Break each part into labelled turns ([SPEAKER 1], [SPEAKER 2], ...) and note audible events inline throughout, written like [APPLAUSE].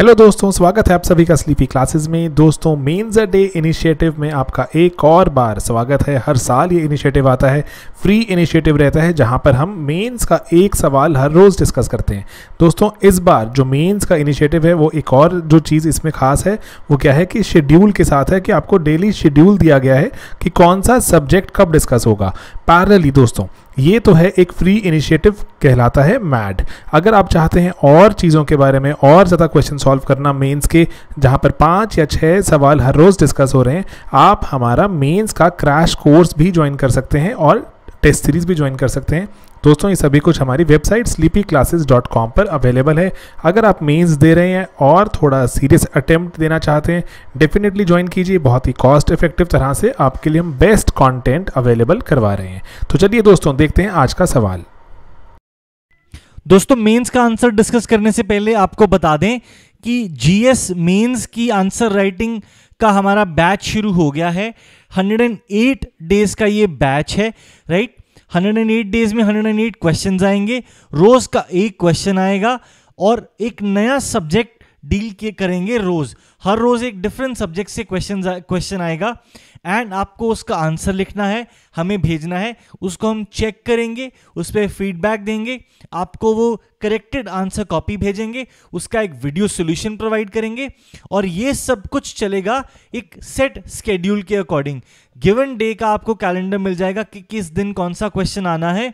[SPEAKER 1] Hello दोस्तों स्वागत है आप सभी का स्लीपी क्लासेस में दोस्तों मेन्स डे इनिशिएटिव में आपका एक और बार स्वागत है हर साल ये इनिशिएटिव आता है फ्री इनिशिएटिव रहता है जहां पर हम मेंस का एक सवाल हर रोज़ डिस्कस करते हैं दोस्तों इस बार जो मेंस का इनिशिएटिव है वो एक और जो चीज़ इसमें खास है वो क्या है कि शेड्यूल के साथ है कि आपको डेली शेड्यूल दिया गया है कि कौन सा सब्जेक्ट कब डिस्कस होगा पैरेलली दोस्तों ये तो है एक फ्री इनिशिएटिव कहलाता है मैड अगर आप चाहते हैं और चीज़ों के बारे में और ज़्यादा क्वेश्चन सॉल्व करना मेंस के जहाँ पर पाँच या छः सवाल हर रोज़ डिस्कस हो रहे हैं आप हमारा मेंस का क्रैश कोर्स भी ज्वाइन कर सकते हैं और टेस्ट सीरीज़ भी ज्वाइन कर सकते हैं दोस्तों ये सभी कुछ हमारी website sleepy classes dot com पर अवेलेबल है अगर आप मेंस दे रहे हैं और थोड़ा सीरियस अटेम्प्ट देना चाहते हैं डेफिनेटली ज्वाइन कीजिए बहुत ही कॉस्ट इफेक्टिव तरह से आपके लिए हम बेस्ट कॉन्टेंट अवेलेबल करवा रहे हैं तो चलिए दोस्तों देखते हैं आज का सवाल दोस्तों मेंस का आंसर डिस्कस करने से पहले आपको बता दें कि जीएस मेंस की आंसर राइटिंग का हमारा बैच शुरू हो गया है 108 डेज का ये बैच है राइट 108 डेज में 108 क्वेश्चन आएंगे रोज का एक क्वेश्चन आएगा और एक नया सब्जेक्ट डील के करेंगे रोज हर रोज एक डिफरेंट सब्जेक्ट से क्वेश्चन क्वेश्चन आएगा एंड आपको उसका आंसर लिखना है हमें भेजना है उसको हम चेक करेंगे उस पर फीडबैक देंगे आपको वो करेक्टेड आंसर कॉपी भेजेंगे उसका एक वीडियो सोल्यूशन प्रोवाइड करेंगे और ये सब कुछ चलेगा एक सेट स्केड्यूल के अकॉर्डिंग गिवन डे का आपको कैलेंडर मिल जाएगा कि किस दिन कौन सा क्वेश्चन आना है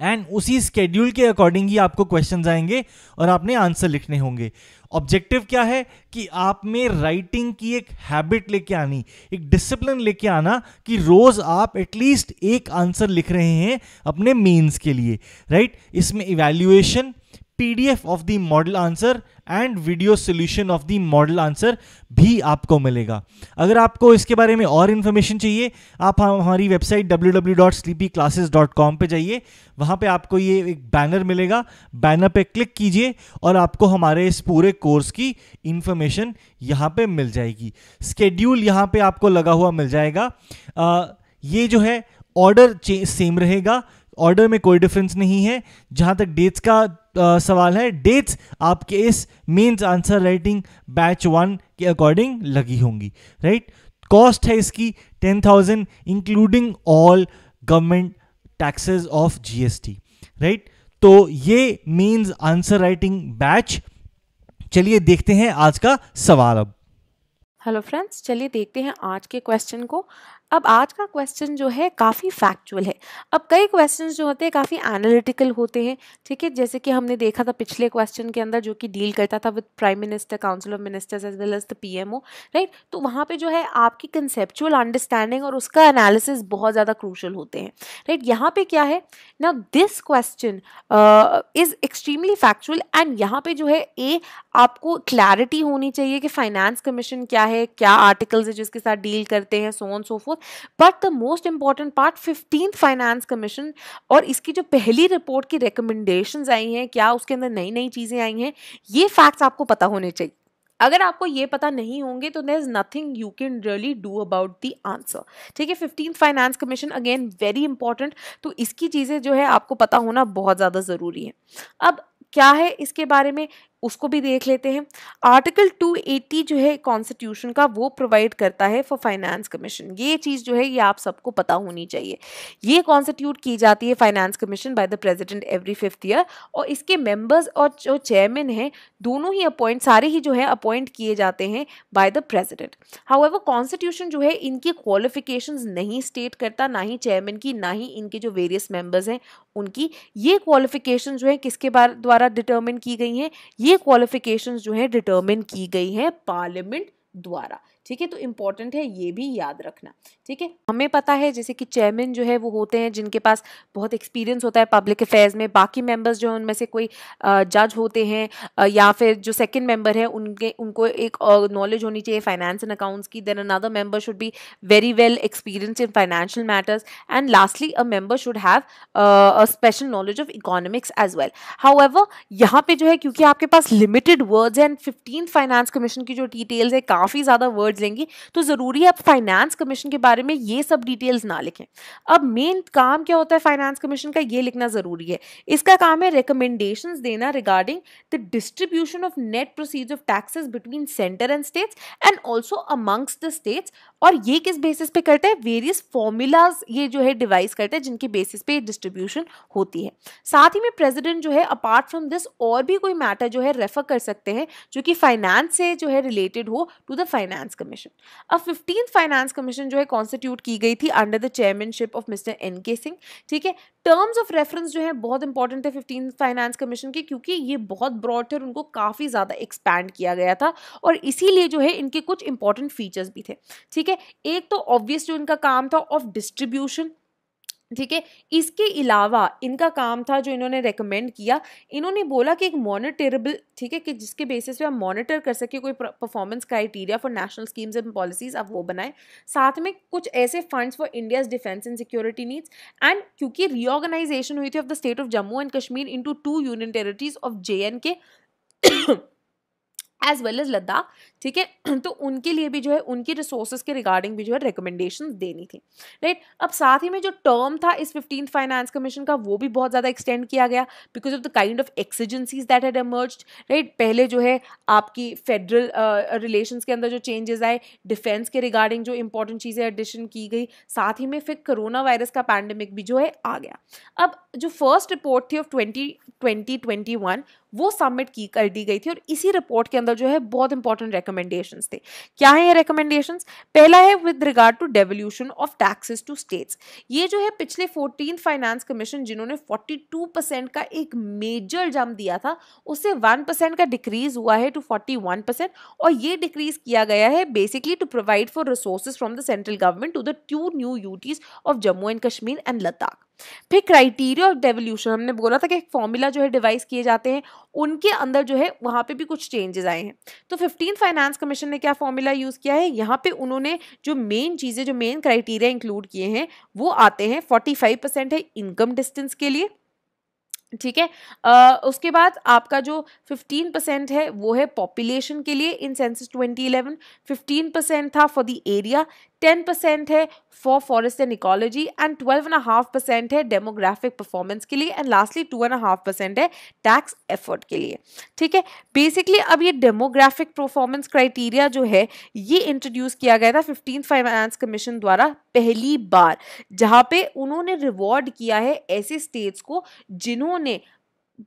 [SPEAKER 1] एंड उसी स्केड्यूल के अकॉर्डिंग ही आपको क्वेश्चन आएंगे और आपने आंसर लिखने होंगे ऑब्जेक्टिव क्या है कि आप में राइटिंग की एक हैबिट लेके आनी एक डिसिप्लिन लेके आना कि रोज़ आप एटलीस्ट एक आंसर लिख रहे हैं अपने मेंस के लिए राइट right? इसमें evaluation PDF of the model answer and video solution of the model answer भी आपको मिलेगा अगर आपको इसके बारे में और इन्फॉर्मेशन चाहिए आप हाँ, हमारी वेबसाइट www.sleepyclasses.com पे जाइए वहाँ पे आपको ये एक बैनर मिलेगा बैनर पे क्लिक कीजिए और आपको हमारे इस पूरे कोर्स की इन्फॉर्मेशन यहाँ पे मिल जाएगी स्केड्यूल यहाँ पे आपको लगा हुआ मिल जाएगा आ, ये जो है ऑर्डर सेम रहेगा ऑर्डर में कोई डिफरेंस नहीं है जहां तक डेट्स का आ, सवाल है डेट्स आपके इस mains answer writing batch one के अकॉर्डिंग लगी होंगी राइट कॉस्ट है इसकी ten thousand including all government taxes of GST right तो ये मेन्स आंसर राइटिंग बैच चलिए देखते हैं आज का सवाल अब
[SPEAKER 2] हेलो फ्रेंड्स चलिए देखते हैं आज के क्वेश्चन को अब आज का क्वेश्चन जो है काफ़ी फैक्चुअल है अब कई क्वेश्चंस जो होते हैं काफ़ी एनालिटिकल होते हैं ठीक है जैसे कि हमने देखा था पिछले क्वेश्चन के अंदर जो कि डील करता था with prime minister council of ministers as well as the PMO right तो वहाँ पे जो है आपकी कंसेप्चुअल अंडरस्टैंडिंग और उसका एनालिसिस बहुत ज़्यादा क्रूशल होते हैं राइट यहाँ पर क्या है ना this question is extremely factual and यहाँ पर जो है ए आपको क्लैरिटी होनी चाहिए कि फाइनेंस कमीशन क्या है क्या आर्टिकल्स है जिसके साथ डील करते हैं so on so forth but the most important part fifteen finance commission और इसकी जो पहली रिपोर्ट की रिकमेंडेशन आई हैं क्या उसके अंदर नई नई चीज़ें आई हैं ये फैक्ट्स आपको पता होने चाहिए अगर आपको ये पता नहीं होंगे तो there is nothing you can really do about the answer ठीक है fifteen finance commission again very important तो इसकी चीज़ें जो है आपको पता होना बहुत ज़्यादा ज़रूरी है अब क्या है इसके बारे में उसको भी देख लेते हैं आर्टिकल 280 जो है कॉन्स्टिट्यूशन का वो प्रोवाइड करता है फॉर फाइनेंस कमीशन ये चीज़ जो है ये आप सबको पता होनी चाहिए ये कॉन्स्टिट्यूट की जाती है finance commission by the president every fifth year और इसके मेंबर्स और जो चेयरमैन हैं दोनों ही अपॉइंट सारे ही जो है अपॉइंट किए जाते हैं by the president however constitution जो है इनकी क्वालिफिकेशन नहीं स्टेट करता ना ही चेयरमैन की ना ही इनके जो वेरियस मेम्बर्स हैं उनकी ये क्वालिफिकेशन जो है किसके द्वारा डिटर्मिन की गई हैं ये ये क्वालिफिकेशंस जो है डिटर्मिन की गई हैं पार्लियामेंट द्वारा ठीक है तो इम्पॉर्टेंट है ये भी याद रखना ठीक है हमें पता है जैसे कि चेयरमैन जो है वो होते हैं जिनके पास बहुत एक्सपीरियंस होता है पब्लिक अफेयर्स में बाकी मेंबर्स जो हैं उनमें से कोई जज होते हैं या फिर जो सेकंड मेंबर है उनके उनको एक नॉलेज होनी चाहिए फाइनेंस एंड अकाउंट्स की then another member should be very well experience in financial matters and lastly a member should have a special knowledge of economics as well however यहाँ पे जो है क्योंकि आपके पास limited words and fifteen finance commission की जो details है काफ़ी ज़्यादा वर्ड्स डिटेल्स लेंगी तो ज़रूरी है आप फाइनेंस कमीशन के बारे में ये सब डिटेल्स ना लिखें अब मेन काम क्या होता है फाइनेंस कमीशन का ये लिखना ज़रूरी है इसका काम है रिकमेंडेशन देना regarding the distribution of net proceeds of taxes between centre and states and also amongst the states और ये किस बेसिस पे करते हैं वेरियस फॉर्मूलाज ये जो है डिवाइस करते हैं जिनके बेसिस पे डिस्ट्रीब्यूशन होती है साथ ही में प्रेसिडेंट जो है अपार्ट फ्रॉम दिस और भी कोई मैटर जो है रेफर कर सकते हैं जो कि फाइनेंस से जो है रिलेटेड हो to the finance commission commission अब फिफ्टीन फाइनेंस कमीशन जो है कॉन्स्टिट्यूट की गई थी under the chairmanship of mister N K Singh ठीक है टर्म्स ऑफ रेफरेंस जो है बहुत इंपॉर्टेंट है फिफ्टीन फाइनेंस कमीशन के क्योंकि ये बहुत ब्रॉड थे और उनको काफ़ी ज़्यादा एक्सपैंड किया गया था और इसीलिए जो है इनके कुछ इंपॉर्टेंट फीचर्स भी थे ठीक है एक तो ऑब्वियस जो इनका काम था ऑफ डिस्ट्रीब्यूशन ठीक है इसके अलावा इनका काम था जो इन्होंने रेकमेंड किया इन्होंने बोला कि एक मॉनिटरेबल ठीक है कि जिसके बेसिस पे आप मॉनिटर कर सके कोई performance criteria for national schemes and policies आप वो बनाएं साथ में कुछ ऐसे funds for India's defence and security needs and क्योंकि रीऑर्गेनाइजेशन हुई थी of the state of Jammu and Kashmir into two union territories of J and K as well as Ladakh ठीक है [CLEARS THROAT] तो उनके लिए भी जो है उनकी रिसोर्सेज के रिगार्डिंग भी जो है रिकमेंडेशन देनी थी राइट अब साथ ही में जो टर्म था इस फिफ्टीन फाइनेंस कमीशन का वो भी बहुत ज़्यादा एक्सटेंड किया गया because of the kind of exigencies that had emerge right पहले जो है आपकी फेडरल रिलेशन uh, के अंदर जो चेंजेस आए डिफेंस के रिगार्डिंग जो इंपॉर्टेंट चीज़ें एडिशन की गई साथ ही में फिर कोरोना वायरस का पैंडमिक भी जो है आ गया अब जो फर्स्ट रिपोर्ट थी of twenty twenty twenty one वो सबमिट की कर दी गई थी और इसी रिपोर्ट के अंदर जो है बहुत इंपॉर्टेंट रिकमेंडेशन थे क्या है ये रिकमेंडेशन पहला है with regard to devolution of taxes to states ये जो है पिछले फोर्टीन फाइनेंस कमीशन जिन्होंने फोर्टी टू परसेंट का एक मेजर जम दिया था उससे वन परसेंट का डिक्रीज हुआ है टू फोर्टी वन परसेंट और ये डिक्रीज किया गया है basically to provide for resources from the central government to the two new UTs of Jammu and Kashmir and Ladakh फिर क्राइटेरिया ऑफ डेवल्यूशन हमने बोला था कि एक फॉर्मूला जो है डिवाइस किए जाते हैं उनके अंदर जो है वहां पे भी कुछ चेंजेस आए हैं तो फिफ्टीन फाइनेंस कमीशन ने क्या फॉर्मूला यूज़ किया है यहाँ पे उन्होंने जो मेन चीज़ें जो मेन क्राइटेरिया इंक्लूड किए हैं वो आते हैं फोर्टी फाइव परसेंट है इनकम डिस्टेंस के लिए ठीक है उसके बाद आपका जो 15 परसेंट है वो है पॉपुलेशन के लिए इन सेंसस 2011 15 परसेंट था for the area ten percent है for forest and ecology and twelve and half percent है डेमोग्राफिक परफॉर्मेंस के लिए and lastly two and half percent है टैक्स एफर्ट के लिए ठीक है बेसिकली अब ये डेमोग्राफिक परफॉर्मेंस क्राइटेरिया जो है ये इंट्रोड्यूस किया गया था फिफ्टीन फाइनेंस कमीशन द्वारा पहली बार जहाँ पे उन्होंने रिवॉर्ड किया है ऐसे स्टेट्स को जिन्होंने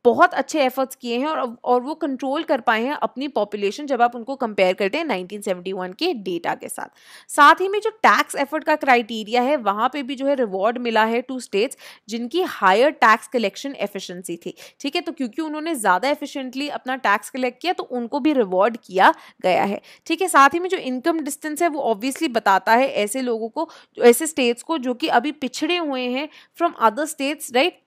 [SPEAKER 2] बहुत अच्छे एफर्ट्स किए हैं और और वो कंट्रोल कर पाए हैं अपनी पॉपुलेशन जब आप उनको कंपेयर करते हैं 1971 के डेटा के साथ साथ ही में जो टैक्स एफर्ट का क्राइटेरिया है वहाँ पे भी जो है रिवॉर्ड मिला है टू स्टेट्स जिनकी हायर टैक्स कलेक्शन एफिशिएंसी थी ठीक है तो क्योंकि उन्होंने ज़्यादा एफिशिएंटली अपना टैक्स कलेक्ट किया तो उनको भी रिवॉर्ड किया गया है ठीक है साथ ही में जो इनकम डिस्टेंस है वो ऑब्वियसली बताता है ऐसे लोगों को ऐसे स्टेट्स को जो कि अभी पिछड़े हुए हैं from other states right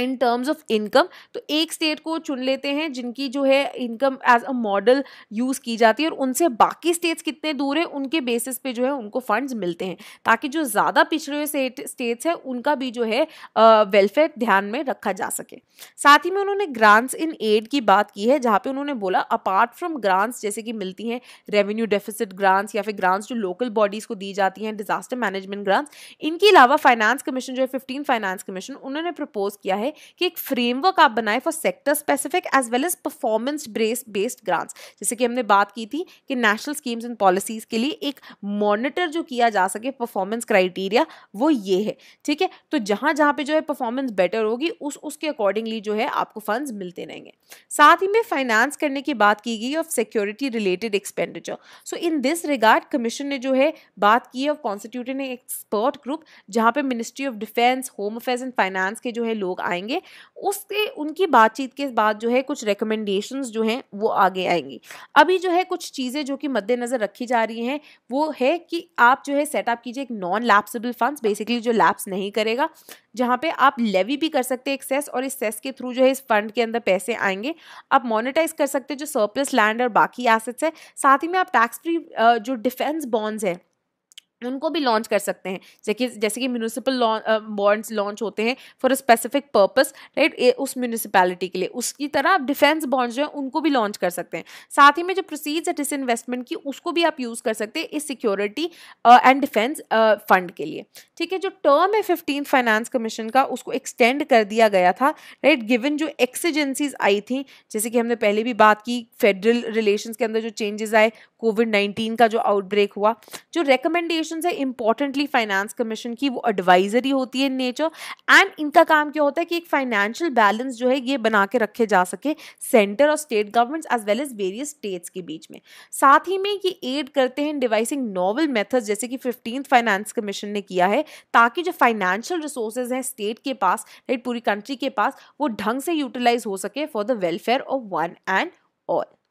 [SPEAKER 2] in terms of income तो एक स्टेट को चुन लेते हैं जिनकी जो है income as a model use की जाती है और उनसे बाकी स्टेट्स कितने दूर है उनके बेसिस पे जो है उनको फंड्स मिलते हैं ताकि जो ज़्यादा पिछड़े हुए स्टेट्स हैं उनका भी जो है वेलफेयर ध्यान में रखा जा सके साथ ही में उन्होंने ग्रांट्स इन एड की बात की है जहाँ पर उन्होंने बोला अपार्ट फ्रॉम ग्रांट्स जैसे कि मिलती हैं रेवेन्यू डेफिसिट ग्रांट्स या फिर ग्रांट्स जो लोकल बॉडीज़ को दी जाती हैं डिजास्टर मैनेजमेंट ग्रांट्स इनके अलावा फाइनेंस कमीशन जो है फिफ्टीन फाइनेंस कमीशन उन्होंने प्रपोज किया है है कि एक फ्रेमवर्क आप बनाए for sector specific as well as performance based grants जैसे कि हमने बात की थी कि नेशनल स्कीम्स एंड पॉलिसीज के लिए एक मॉनिटर जो किया जा सके परफॉर्मेंस क्राइटेरिया वो ये है ठीक है तो जहाँ जहाँ पे जो है परफॉर्मेंस बेटर होगी उस उसके अकॉर्डिंगली जो है आपको फंड्स मिलते रहेंगे साथ ही में फाइनेंस करने की बात की गई of security related expenditure so in this regard commission ने जो है बात की ऑफ कॉन्स्टिट्यूटेड एक्सपर्ट ग्रुप जहाँ पे ministry of defence home affairs and finance के जो है लोग आएंगे उसके उनकी बातचीत के बाद जो है कुछ रिकमेंडेशन जो हैं वो आगे आएंगी अभी जो है कुछ चीज़ें जो कि मद्देनज़र रखी जा रही हैं वो है कि आप जो है सेटअप कीजिए एक नॉन लैप्सबल फंड्स बेसिकली जो लैप्स नहीं करेगा जहाँ पे आप लेवी भी कर सकते हैं एक और इस सेस के थ्रू जो है इस फंड के अंदर पैसे आएंगे आप मोनिटाइज कर सकते हैं जो सरप्लस लैंड और बाकी एसेट्स है साथ ही में आप टैक्स फ्री जो डिफेंस बॉन्ड्स हैं उनको भी लॉन्च कर सकते हैं जैसे कि जैसे कि म्यूनिसिपल बॉन्ड्स लॉन्च होते हैं for a specific purpose right उस म्यूनिसपैलिटी के लिए उसकी तरह आप डिफेंस बॉन्ड्स जो है उनको भी लॉन्च कर सकते हैं साथ ही में जो प्रोसीड्स है डिस इन्वेस्टमेंट की उसको भी आप यूज़ कर सकते हैं इस सिक्योरिटी एंड डिफेंस फंड के लिए ठीक है जो टर्म है फिफ्टीन फाइनेंस कमीशन का उसको एक्सटेंड कर दिया गया था राइट right? गिवन जो एक्सीजेंसीज आई थी जैसे कि हमने पहले भी बात की फेडरल रिलेशन के अंदर जो चेंजेस आए कोविड नाइन्टीन का जो आउटब्रेक हुआ जो रिकमेंडेशन है इंपॉर्टेंटली फाइनेंस कमीशन की वो एडवाइजरी होती है नेचर एंड इनका काम क्या होता है कि एक फाइनेंशियल बैलेंस जो है ये बना के रखे जा सके सेंटर और state governments as well as various states के बीच में साथ ही में ये एड करते हैं डिवाइसिंग नॉवल मेथड्स जैसे कि फिफ्टीन फाइनेंस कमीशन ने किया है ताकि जो फाइनेंशियल रिसोर्सेज हैं स्टेट के पास राइट पूरी कंट्री के पास वो ढंग से यूटिलाइज हो सके for the welfare of one and all